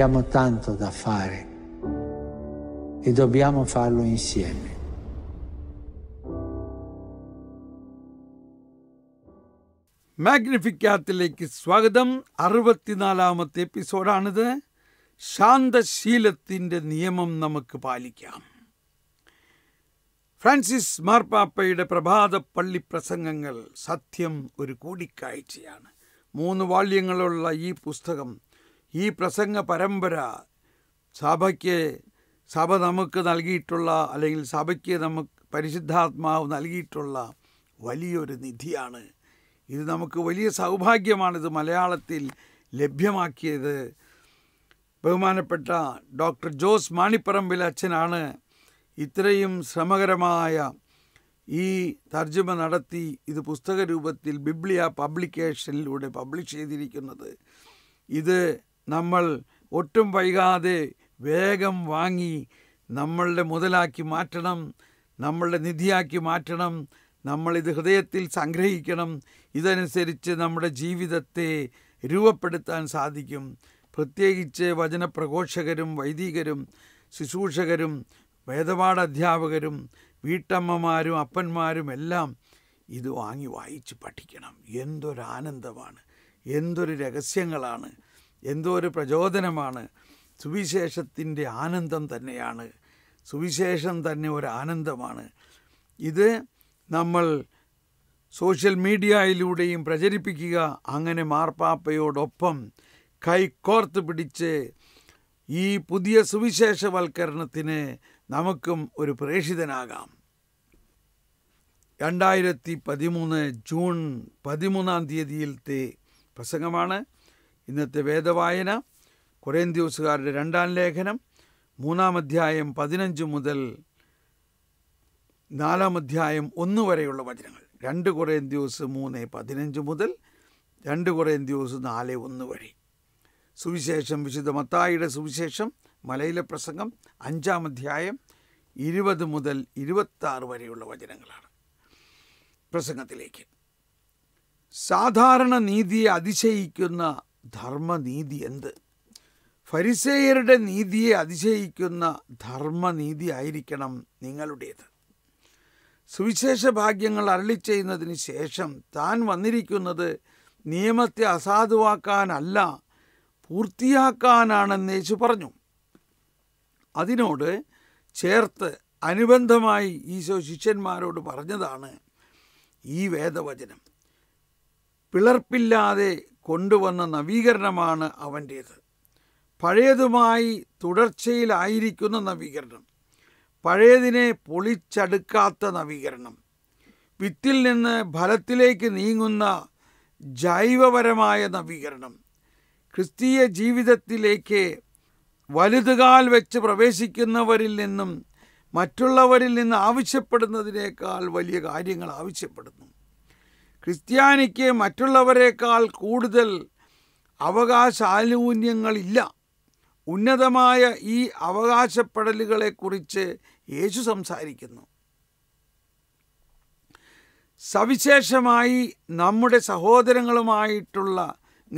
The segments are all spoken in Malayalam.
Abbiamo tanto da fare e dobbiamo farlo insieme. മാഗ്നിഫിക്കാത്തിലേക്ക് സ്വാഗതം അറുപത്തിനാലാമത്തെ എപ്പിസോഡാണിത് ശാന്തശീലത്തിൻ്റെ നിയമം നമുക്ക് പാലിക്കാം ഫ്രാൻസിസ് മാർപ്പാപ്പയുടെ പ്രഭാത പള്ളി പ്രസംഗങ്ങൾ സത്യം ഒരു കൂടിക്കാഴ്ചയാണ് മൂന്ന് വാല്യങ്ങളുള്ള ഈ പുസ്തകം ഈ പ്രസംഗ പരമ്പര സഭയ്ക്ക് സഭ നമുക്ക് നൽകിയിട്ടുള്ള അല്ലെങ്കിൽ സഭയ്ക്ക് നമുക്ക് പരിശുദ്ധാത്മാവ് നൽകിയിട്ടുള്ള വലിയൊരു നിധിയാണ് ഇത് നമുക്ക് വലിയ സൗഭാഗ്യമാണിത് മലയാളത്തിൽ ലഭ്യമാക്കിയത് ബഹുമാനപ്പെട്ട ഡോക്ടർ ജോസ് മാണിപ്പറമ്പിൽ അച്ഛനാണ് ഇത്രയും ശ്രമകരമായ ഈ തർജ്ജമ നടത്തി ഇത് പുസ്തക രൂപത്തിൽ ബിബ്ലിയ പബ്ലിക്കേഷനിലൂടെ പബ്ലിഷ് ചെയ്തിരിക്കുന്നത് ഇത് നമ്മൾ ഒട്ടും വൈകാതെ വേഗം വാങ്ങി നമ്മളുടെ മുതലാക്കി മാറ്റണം നമ്മളുടെ നിധിയാക്കി മാറ്റണം നമ്മളിത് ഹൃദയത്തിൽ സംഗ്രഹിക്കണം ഇതനുസരിച്ച് നമ്മുടെ ജീവിതത്തെ രൂപപ്പെടുത്താൻ സാധിക്കും പ്രത്യേകിച്ച് വചനപ്രഘോഷകരും വൈദികരും ശുശ്രൂഷകരും വേദപാഠ അധ്യാപകരും വീട്ടമ്മമാരും അപ്പന്മാരും എല്ലാം ഇത് വാങ്ങി വായിച്ച് പഠിക്കണം എന്തൊരാനന്ദമാണ് എന്തൊരു രഹസ്യങ്ങളാണ് എന്തോ ഒരു പ്രചോദനമാണ് സുവിശേഷത്തിൻ്റെ ആനന്ദം തന്നെയാണ് സുവിശേഷം തന്നെ ഒരു ആനന്ദമാണ് ഇത് നമ്മൾ സോഷ്യൽ മീഡിയയിലൂടെയും പ്രചരിപ്പിക്കുക അങ്ങനെ മാർപ്പാപ്പയോടൊപ്പം കൈക്കോർത്ത് പിടിച്ച് ഈ പുതിയ സുവിശേഷവൽക്കരണത്തിന് നമുക്കും ഒരു പ്രേഷിതനാകാം രണ്ടായിരത്തി പതിമൂന്ന് ജൂൺ പതിമൂന്നാം തീയതിയിലത്തെ പ്രസംഗമാണ് ഇന്നത്തെ വേദവായന കൊറേന്ത്യൂസുകാരുടെ രണ്ടാം ലേഖനം മൂന്നാം അധ്യായം പതിനഞ്ച് മുതൽ നാലാം അധ്യായം ഒന്ന് വരെയുള്ള വചനങ്ങൾ രണ്ട് കൊറേന്ത്യൂസ് മൂന്ന് പതിനഞ്ച് മുതൽ രണ്ട് കൊറേന്ത്യൂസ് നാല് ഒന്ന് വരെ സുവിശേഷം വിശുദ്ധ മത്തായിയുടെ സുവിശേഷം മലയിലെ പ്രസംഗം അഞ്ചാം അധ്യായം ഇരുപത് മുതൽ ഇരുപത്താറ് വരെയുള്ള വചനങ്ങളാണ് പ്രസംഗത്തിലേക്ക് സാധാരണ നീതിയെ അതിശയിക്കുന്ന ധർമ്മനീതി എന്ത് ഫരിസേയരുടെ നീതിയെ അതിശയിക്കുന്ന ധർമ്മനീതി ആയിരിക്കണം നിങ്ങളുടേത് സുവിശേഷ ഭാഗ്യങ്ങൾ അരളി ചെയ്യുന്നതിന് ശേഷം താൻ വന്നിരിക്കുന്നത് നിയമത്തെ അസാധുവാക്കാനല്ല പൂർത്തിയാക്കാനാണെന്ന് യേശു പറഞ്ഞു അതിനോട് ചേർത്ത് അനുബന്ധമായി ഈശോ ശിഷ്യന്മാരോട് പറഞ്ഞതാണ് ഈ വേദവചനം പിളർപ്പില്ലാതെ കൊണ്ടുവന്ന നവീകരണമാണ് അവൻ്റേത് പഴയതുമായി തുടർച്ചയിലായിരിക്കുന്ന നവീകരണം പഴയതിനെ പൊളിച്ചടുക്കാത്ത നവീകരണം വിത്തിൽ നിന്ന് ഫലത്തിലേക്ക് നീങ്ങുന്ന ജൈവപരമായ നവീകരണം ക്രിസ്തീയ ജീവിതത്തിലേക്ക് വലുതുകാൽ വെച്ച് പ്രവേശിക്കുന്നവരിൽ നിന്നും മറ്റുള്ളവരിൽ നിന്ന് ആവശ്യപ്പെടുന്നതിനേക്കാൾ വലിയ കാര്യങ്ങൾ ആവശ്യപ്പെടുന്നു ക്രിസ്ത്യാനിക്ക് മറ്റുള്ളവരെക്കാൾ കൂടുതൽ ആനുകൂല്യങ്ങളില്ല ഉന്നതമായ ഈ അവകാശപ്പെടലുകളെക്കുറിച്ച് യേശു സംസാരിക്കുന്നു സവിശേഷമായി നമ്മുടെ സഹോദരങ്ങളുമായിട്ടുള്ള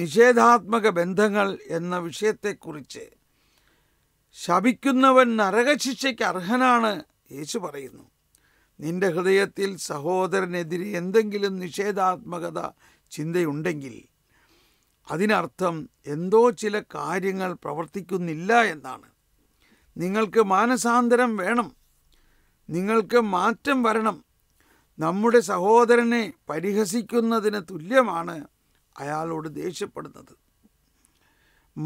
നിഷേധാത്മക ബന്ധങ്ങൾ എന്ന വിഷയത്തെക്കുറിച്ച് ശപിക്കുന്നവൻ നരകശിക്ഷയ്ക്ക് അർഹനാണ് യേശു പറയുന്നു നിന്റെ ഹൃദയത്തിൽ സഹോദരനെതിരെ എന്തെങ്കിലും നിഷേധാത്മകത ചിന്തയുണ്ടെങ്കിൽ അതിനർത്ഥം എന്തോ ചില കാര്യങ്ങൾ പ്രവർത്തിക്കുന്നില്ല എന്നാണ് നിങ്ങൾക്ക് മാനസാന്തരം വേണം നിങ്ങൾക്ക് മാറ്റം വരണം നമ്മുടെ സഹോദരനെ പരിഹസിക്കുന്നതിന് തുല്യമാണ് അയാളോട് ദേഷ്യപ്പെടുന്നത്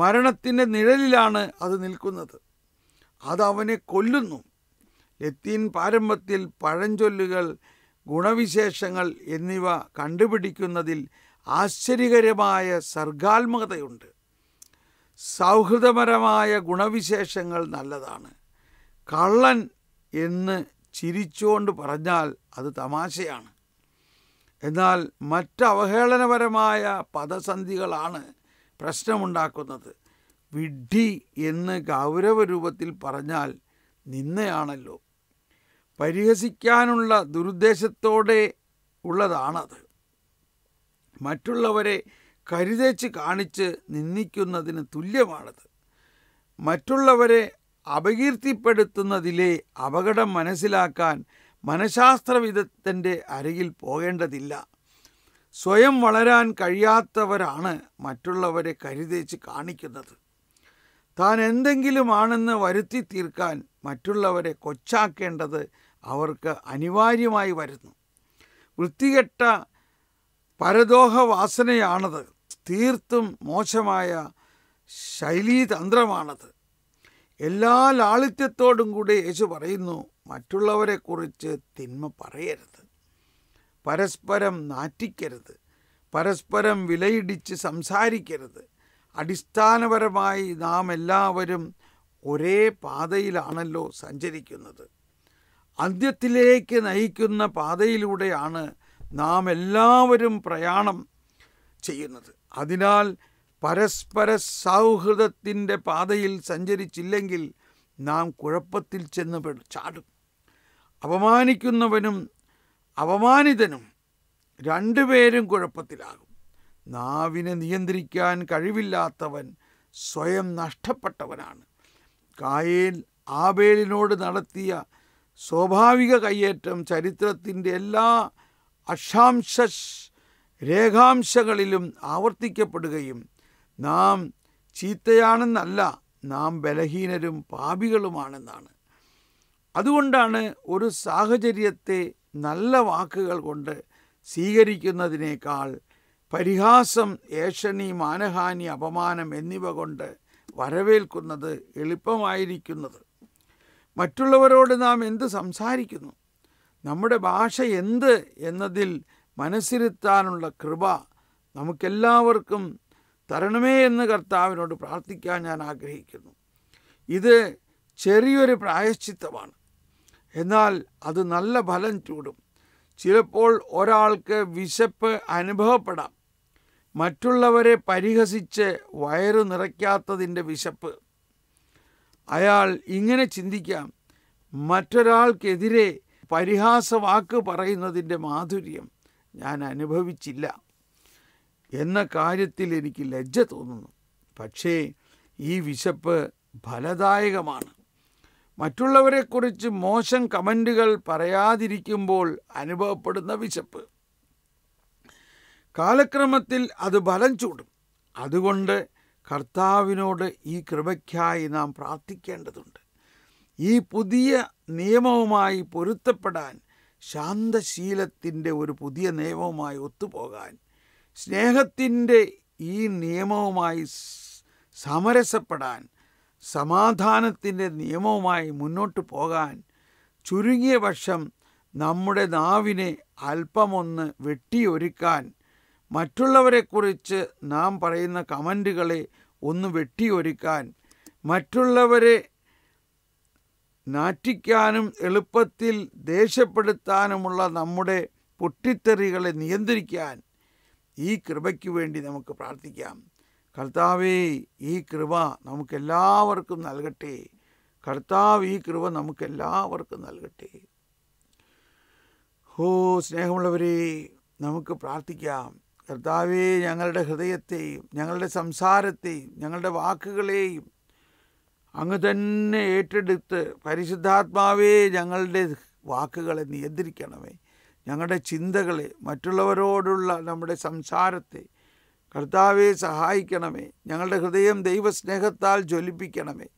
മരണത്തിൻ്റെ നിഴലിലാണ് അത് നിൽക്കുന്നത് അതവനെ കൊല്ലുന്നു ലത്തീൻ പാരമ്പത്തിൽ പഴഞ്ചൊല്ലുകൾ ഗുണവിശേഷങ്ങൾ എന്നിവ കണ്ടുപിടിക്കുന്നതിൽ ആശ്ചര്യകരമായ സർഗാത്മകതയുണ്ട് സൗഹൃദപരമായ ഗുണവിശേഷങ്ങൾ നല്ലതാണ് കള്ളൻ എന്ന് ചിരിച്ചുകൊണ്ട് പറഞ്ഞാൽ അത് തമാശയാണ് എന്നാൽ മറ്റവഹേളനപരമായ അവഹേളനപരമായ പദസന്ധികളാണ് പ്രശ്നമുണ്ടാക്കുന്നത് വിഡ്ഢി എന്ന് ഗൗരവരൂപത്തിൽ പറഞ്ഞാൽ നിന്നയാണല്ലോ പരിഹസിക്കാനുള്ള ദുരുദ്ദേശത്തോടെ ഉള്ളതാണത് മറ്റുള്ളവരെ കരുതേച്ച് കാണിച്ച് നിന്ദിക്കുന്നതിന് തുല്യമാണത് മറ്റുള്ളവരെ അപകീർത്തിപ്പെടുത്തുന്നതിലെ അപകടം മനസ്സിലാക്കാൻ മനഃശാസ്ത്രവിദഗ്ധൻ്റെ അരികിൽ പോകേണ്ടതില്ല സ്വയം വളരാൻ കഴിയാത്തവരാണ് മറ്റുള്ളവരെ കരുതേച്ച് കാണിക്കുന്നത് താൻ എന്തെങ്കിലും ആണെന്ന് വരുത്തി തീർക്കാൻ മറ്റുള്ളവരെ കൊച്ചാക്കേണ്ടത് അവർക്ക് അനിവാര്യമായി വരുന്നു വൃത്തികെട്ട പരദോഹവാസനയാണത് തീർത്തും മോശമായ ശൈലീതന്ത്രമാണത് എല്ലാ ലാളിത്യത്തോടും കൂടി യേശു പറയുന്നു മറ്റുള്ളവരെക്കുറിച്ച് തിന്മ പറയരുത് പരസ്പരം നാറ്റിക്കരുത് പരസ്പരം വിലയിടിച്ച് സംസാരിക്കരുത് അടിസ്ഥാനപരമായി നാം എല്ലാവരും ഒരേ പാതയിലാണല്ലോ സഞ്ചരിക്കുന്നത് അന്ത്യത്തിലേക്ക് നയിക്കുന്ന പാതയിലൂടെയാണ് നാം എല്ലാവരും പ്രയാണം ചെയ്യുന്നത് അതിനാൽ പരസ്പര സൗഹൃദത്തിൻ്റെ പാതയിൽ സഞ്ചരിച്ചില്ലെങ്കിൽ നാം കുഴപ്പത്തിൽ ചെന്ന് ചാടും അപമാനിക്കുന്നവനും അപമാനിതനും രണ്ടുപേരും കുഴപ്പത്തിലാകും നാവിനെ നിയന്ത്രിക്കാൻ കഴിവില്ലാത്തവൻ സ്വയം നഷ്ടപ്പെട്ടവനാണ് കായേൽ ആബേലിനോട് നടത്തിയ സ്വാഭാവിക കയ്യേറ്റം ചരിത്രത്തിൻ്റെ എല്ലാ അക്ഷാംശ രേഖാംശങ്ങളിലും ആവർത്തിക്കപ്പെടുകയും നാം ചീത്തയാണെന്നല്ല നാം ബലഹീനരും പാപികളുമാണെന്നാണ് അതുകൊണ്ടാണ് ഒരു സാഹചര്യത്തെ നല്ല വാക്കുകൾ കൊണ്ട് സ്വീകരിക്കുന്നതിനേക്കാൾ പരിഹാസം ഏഷണി മാനഹാനി അപമാനം എന്നിവ കൊണ്ട് വരവേൽക്കുന്നത് എളുപ്പമായിരിക്കുന്നത് മറ്റുള്ളവരോട് നാം എന്ത് സംസാരിക്കുന്നു നമ്മുടെ ഭാഷ എന്ത് എന്നതിൽ മനസ്സിരുത്താനുള്ള കൃപ നമുക്കെല്ലാവർക്കും തരണമേ എന്ന് കർത്താവിനോട് പ്രാർത്ഥിക്കാൻ ഞാൻ ആഗ്രഹിക്കുന്നു ഇത് ചെറിയൊരു പ്രായശ്ചിത്തമാണ് എന്നാൽ അത് നല്ല ഫലം ചൂടും ചിലപ്പോൾ ഒരാൾക്ക് വിശപ്പ് അനുഭവപ്പെടാം മറ്റുള്ളവരെ പരിഹസിച്ച് വയറു നിറയ്ക്കാത്തതിൻ്റെ വിശപ്പ് അയാൾ ഇങ്ങനെ ചിന്തിക്കാം മറ്റൊരാൾക്കെതിരെ പരിഹാസവാക്ക് പറയുന്നതിൻ്റെ മാധുര്യം ഞാൻ അനുഭവിച്ചില്ല എന്ന കാര്യത്തിൽ എനിക്ക് ലജ്ജ തോന്നുന്നു പക്ഷേ ഈ വിശപ്പ് ഫലദായകമാണ് മറ്റുള്ളവരെക്കുറിച്ച് മോശം കമൻറ്റുകൾ പറയാതിരിക്കുമ്പോൾ അനുഭവപ്പെടുന്ന വിശപ്പ് കാലക്രമത്തിൽ അത് ബലം ചൂടും അതുകൊണ്ട് കർത്താവിനോട് ഈ കൃപയ്ക്കായി നാം പ്രാർത്ഥിക്കേണ്ടതുണ്ട് ഈ പുതിയ നിയമവുമായി പൊരുത്തപ്പെടാൻ ശാന്തശീലത്തിൻ്റെ ഒരു പുതിയ നിയമവുമായി ഒത്തുപോകാൻ സ്നേഹത്തിൻ്റെ ഈ നിയമവുമായി സമരസപ്പെടാൻ സമാധാനത്തിൻ്റെ നിയമവുമായി മുന്നോട്ട് പോകാൻ ചുരുങ്ങിയ വർഷം നമ്മുടെ നാവിനെ അല്പമൊന്ന് വെട്ടിയൊരുക്കാൻ മറ്റുള്ളവരെക്കുറിച്ച് നാം പറയുന്ന കമൻറ്റുകളെ ഒന്ന് വെട്ടിയൊരുക്കാൻ മറ്റുള്ളവരെ നാറ്റിക്കാനും എളുപ്പത്തിൽ ദേഷ്യപ്പെടുത്താനുമുള്ള നമ്മുടെ പൊട്ടിത്തെറികളെ നിയന്ത്രിക്കാൻ ഈ കൃപയ്ക്ക് വേണ്ടി നമുക്ക് പ്രാർത്ഥിക്കാം കർത്താവേ ഈ കൃപ നമുക്കെല്ലാവർക്കും നൽകട്ടെ കർത്താവ് ഈ കൃപ നമുക്കെല്ലാവർക്കും നൽകട്ടെ ഹോ സ്നേഹമുള്ളവരെ നമുക്ക് പ്രാർത്ഥിക്കാം കർത്താവെ ഞങ്ങളുടെ ഹൃദയത്തെയും ഞങ്ങളുടെ സംസാരത്തെയും ഞങ്ങളുടെ വാക്കുകളെയും അങ്ങ് തന്നെ ഏറ്റെടുത്ത് പരിശുദ്ധാത്മാവേ ഞങ്ങളുടെ വാക്കുകളെ നിയന്ത്രിക്കണമേ ഞങ്ങളുടെ ചിന്തകളെ മറ്റുള്ളവരോടുള്ള നമ്മുടെ സംസാരത്തെ കർത്താവെ സഹായിക്കണമേ ഞങ്ങളുടെ ഹൃദയം ദൈവസ്നേഹത്താൽ ജ്വലിപ്പിക്കണമേ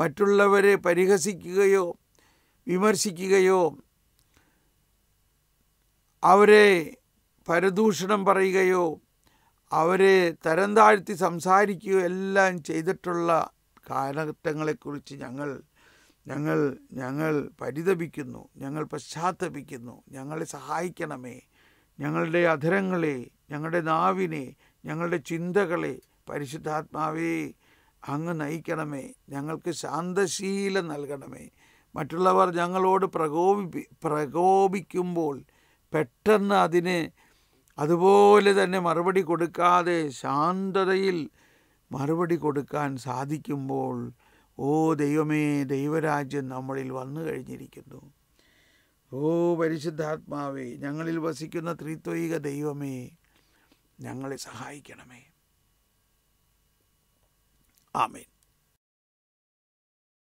മറ്റുള്ളവരെ പരിഹസിക്കുകയോ വിമർശിക്കുകയോ അവരെ പരദൂഷണം പറയുകയോ അവരെ തരം താഴ്ത്തി സംസാരിക്കുകയോ എല്ലാം ചെയ്തിട്ടുള്ള കാലഘട്ടങ്ങളെക്കുറിച്ച് ഞങ്ങൾ ഞങ്ങൾ ഞങ്ങൾ പരിതപിക്കുന്നു ഞങ്ങൾ പശ്ചാത്തപിക്കുന്നു ഞങ്ങളെ സഹായിക്കണമേ ഞങ്ങളുടെ അധരങ്ങളെ ഞങ്ങളുടെ നാവിനെ ഞങ്ങളുടെ ചിന്തകളെ പരിശുദ്ധാത്മാവേ അങ്ങ് നയിക്കണമേ ഞങ്ങൾക്ക് ശാന്തശീലം നൽകണമേ മറ്റുള്ളവർ ഞങ്ങളോട് പ്രകോപിപ്പി പ്രകോപിക്കുമ്പോൾ പെട്ടെന്ന് അതിനെ അതുപോലെ തന്നെ മറുപടി കൊടുക്കാതെ ശാന്തതയിൽ മറുപടി കൊടുക്കാൻ സാധിക്കുമ്പോൾ ഓ ദൈവമേ ദൈവരാജ്യം നമ്മളിൽ വന്നു കഴിഞ്ഞിരിക്കുന്നു ഓ പരിശുദ്ധാത്മാവേ ഞങ്ങളിൽ വസിക്കുന്ന ത്രിത്വൈക ദൈവമേ ഞങ്ങളെ സഹായിക്കണമേ ആമേൻ